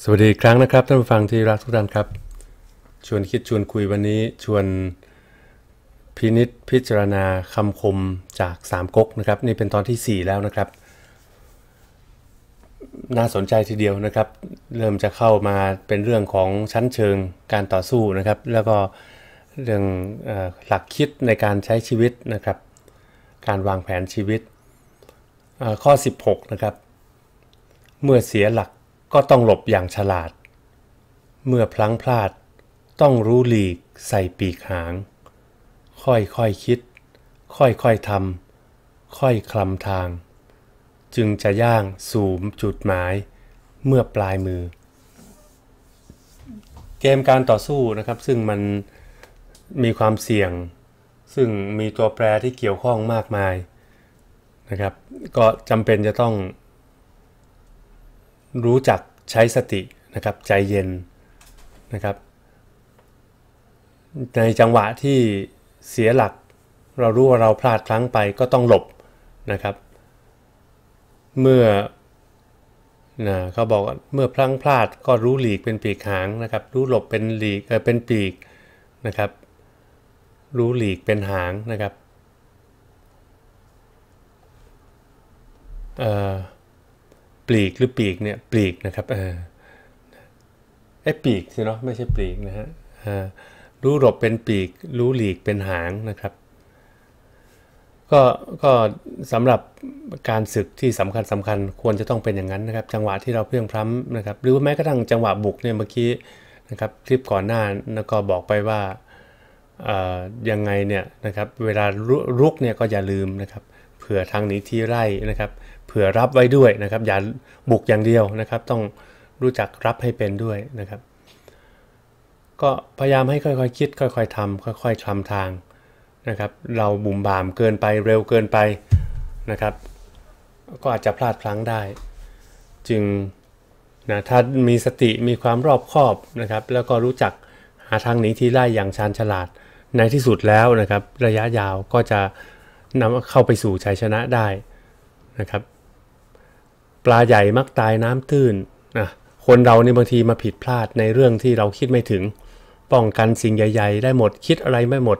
สวัสดีครั้งนะครับท่านผู้ฟังที่รักทุกท่านครับ ชวนคิดชวนคุยวันนี้ชวนพินิษพิจารณาคำคมจากสามก๊กนะครับนี่เป็นตอนที่ 4 แล้วนะครับ น่าสนใจทีเดียวนะครับ เริ่มจะเข้ามาเป็นเรื่องของชั้นเชิงการต่อสู้นะครับ แล้วก็เรื่องอหลักคิดในการใช้ชีวิตนะครับ การวางแผนชีวิต ข้อ 16นะครับเมื่อเสียหลักก็ต้องหลบอย่างฉลาด เมื่อพลั้งพลาด ต้องรู้หลีกใส่ปีกหาง ค่อยๆคคิด ค่อยๆทำค่อยคลำทาง จึงจะย่าง สู่จุดหมาย เมื่อปลายมือ เกมการต่อสู้นะครับ ซึ่งมันมีความเสี่ยง ซึ่งมีตัวแปรที่เกี่ยวข้องมากมายนะครับ ก็จำเป็นจะต้องรู้จักใช้สตินะครับ ใจเย็นนะครับในจังหวะที่เสียหลักเรารู้ว่าเราพลาดครั้งไปก็ต้องหลบนะครับ เมื่อเขาบอกเมื่อพลั้งพลาดก็รู้หลีกเป็นปีกหางนะครับ รู้หลบเป็นหลีกเออเป็นปีกนะครับ รู้หลีกเป็นหางนะครับ เออปลีก หรือปีกเนี่ยปลีกนะครับเออไอ้ปีกสิเนาะไม่ใช่ปลีกนะฮะรู้หลบเป็นปีกรู้หลีกเป็นหางนะครับ ก็ก็สำหรับการศึกที่สำคัญสำคัญควรจะต้องเป็นอย่างนั้นนะครับ จังหวะที่เราเพียงพร้านะครับหรือแม้กระทั่งจังหวะบุกเนี่ยเมื่อกี้นะครับคลิปก่อนหน้าก็บอกไปว่ายังไงเนี่ยนะครับเวลารุกเนี่ยก็อย่าลืมนะครับเผื่อทางหนีที่ไร่นะครับผื่อรับไว้ด้วยนะครับอย่าบุกอย่างเดียวนะครับต้องรู้จักรับให้เป็นด้วยนะครับ ก็พยายามให้ค่อยๆ คิดค่อย ๆทำค่อยๆทำทางนะครับ เราบุ่มบามเกินไปเร็วเกินไปนะครับ ก็อาจจะพลาดพลั้งได้ จึงนะถ้ามีสติมีความรอบคอบนะครับ แล้วก็รู้จักหาทางหนีที่ไล่อย่างชาญฉลาดในที่สุดแล้วนะครับ ระยะยาวก็จะนำเข้าไปสู่ชัยชนะได้นะครับปลาใหญ่มักตายน้ำตื้นนะ คนเรานี่บางทีมาผิดพลาดในเรื่องที่เราคิดไม่ถึงป้องกันสิ่งใหญ่ๆ ได้หมดคิดอะไรไม่หมด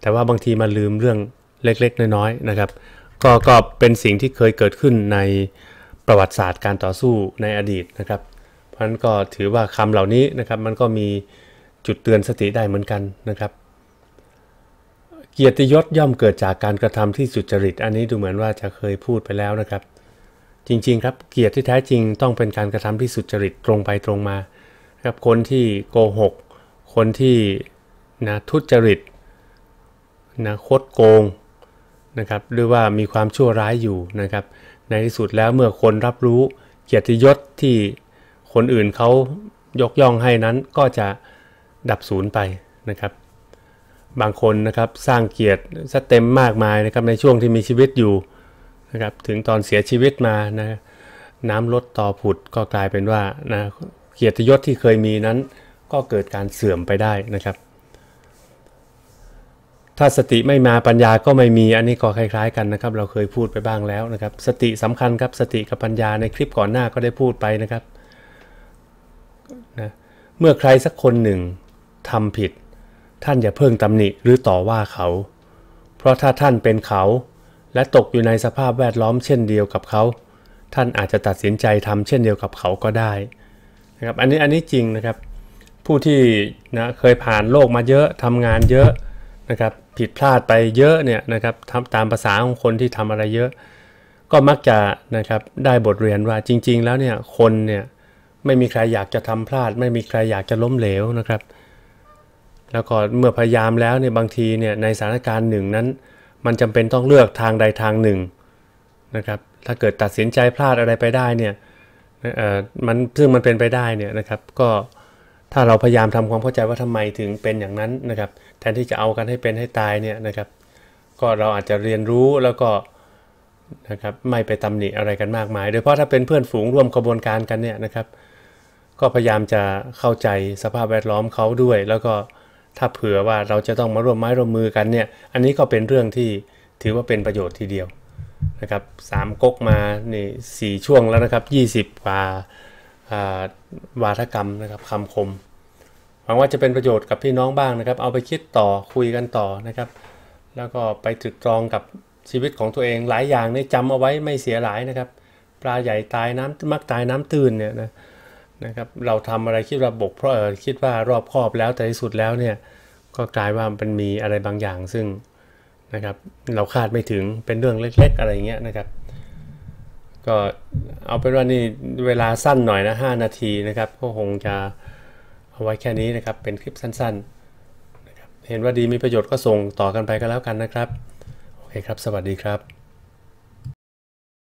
แต่ว่าบางทีมาลืมเรื่องเล็ก ๆน้อยๆนะครับ ก็ก็เป็นสิ่งที่เคยเกิดขึ้นในประวัติศาสตร์การต่อสู้ในอดีตนะครับ เพราะฉะนั้นก็ถือว่าคำเหล่านี้นะครับ มันก็มีจุดเตือนสติได้เหมือนกันนะครับ เกียรติยศย่อมเกิดจากการกระทำที่สุจริต อันนี้ดูเหมือนว่าจะเคยพูดไปแล้วนะครับจริงๆครับเกียรติที่แท้จริงต้องเป็นการกระทำที่สุจริตตรงไปตรงมาครับคนที่โกหกคนที่นะทุจริตนะคดโกงนะครับหรือว่ามีความชั่วร้ายอยู่นะครับในที่สุดแล้วเมื่อคนรับรู้เกียรติยศที่คนอื่นเขายกย่องให้นั้นก็จะดับศูนย์ไปนะครับบางคนนะครับสร้างเกียรติซะเต็มมากมายนะครับในช่วงที่มีชีวิตอยู่นะครับถึงตอนเสียชีวิตมานะน้ำลดต่อผุดก็กลายเป็นว่านะเกียรติยศที่เคยมีนั้น ก็เกิดการเสื่อมไปได้นะครับ ถ้าสติไม่มาปัญญาก็ไม่มีอันนี้ก็คล้ายๆกันนะครับ เราเคยพูดไปบ้างแล้วนะครับ สติสำคัญครับสติกับปัญญาในคลิปก่อนหน้าก็ได้พูดไปนะครับนะเมื่อใครสักคนหนึ่งทำผิด ท่านอย่าเพิ่งตำหนิหรือต่อว่าเขา เพราะถ้าท่านเป็นเขาและตกอยู่ในสภาพแวดล้อมเช่นเดียวกับเขา ท่านอาจจะตัดสินใจทำเช่นเดียวกับเขาก็ได้นะครับอันนี้อันนี้จริงนะครับ ผู้ที่นะเคยผ่านโลกมาเยอะทำงานเยอะนะครับผิดพลาดไปเยอะเนี่ยนะครับตามภาษาของคนที่ทำอะไรเยอะ ก็มักจะนะครับได้บทเรียนว่าจริงๆแล้วเนี่ยคนเนี่ยไม่มีใครอยากจะทำพลาด ไม่มีใครอยากจะล้มเหลวนะครับ แล้วก็เมื่อพยายามแล้วเนี่ยบางทีเนี่ยในสถานการณ์หนึ่งนั้นมันจำเป็นต้องเลือกทางใดทางหนึ่งนะครับ ถ้าเกิดตัดสินใจพลาดอะไรไปได้เนี่ยมันซึ่งมันเป็นไปได้เนี่ยนะครับ ก็ถ้าเราพยายามทำความเข้าใจว่าทำไมถึงเป็นอย่างนั้นนะครับ แทนที่จะเอากันให้เป็นให้ตายเนี่ยนะครับ ก็เราอาจจะเรียนรู้แล้วก็นะครับไม่ไปตำหนิอะไรกันมากมาย โดยเฉพาะถ้าเป็นเพื่อนฝูงร่วมขบวนการกันเนี่ยนะครับ ก็พยายามจะเข้าใจสภาพแวดล้อมเขาด้วย แล้วก็ถ้าเผื่อว่าเราจะต้องมาร่วมไม้ร่วมมือกันเนี่ย อันนี้ก็เป็นเรื่องที่ถือว่าเป็นประโยชน์ทีเดียวนะครับสามก๊กมานี่สี่ช่วงแล้วนะครับ 20กว่าวาทกรรมนะครับคำคมหวังว่าจะเป็นประโยชน์กับพี่น้องบ้างนะครับ เอาไปคิดต่อคุยกันต่อนะครับ แล้วก็ไปตรึกตรองกับชีวิตของตัวเองหลายอย่างเนี่ยจำเอาไว้ไม่เสียหลายนะครับ ปลาใหญ่ตายน้ำมักตายน้ำตื้นเนี่ยนะนะครับ เราทำอะไรคิดว่าบกเพราะคิดว่ารอบครอบแล้วแต่ที่สุดแล้วเนี่ยก็กลายว่ามันมีอะไรบางอย่างซึ่งนะครับเราคาดไม่ถึงเป็นเรื่องเล็กๆ อะไรเงี้ยนะครับ ก็เอาเป็นว่านี่เวลาสั้นหน่อยนะ5นาทีนะครับ ก็คงจะเอาไว้แค่นี้นะครับ เป็นคลิปสั้นๆนะเห็นว่าดีมีประโยชน์ก็ส่งต่อกันไปก็แล้วกันนะครับโอเคครับสวัสดีครับ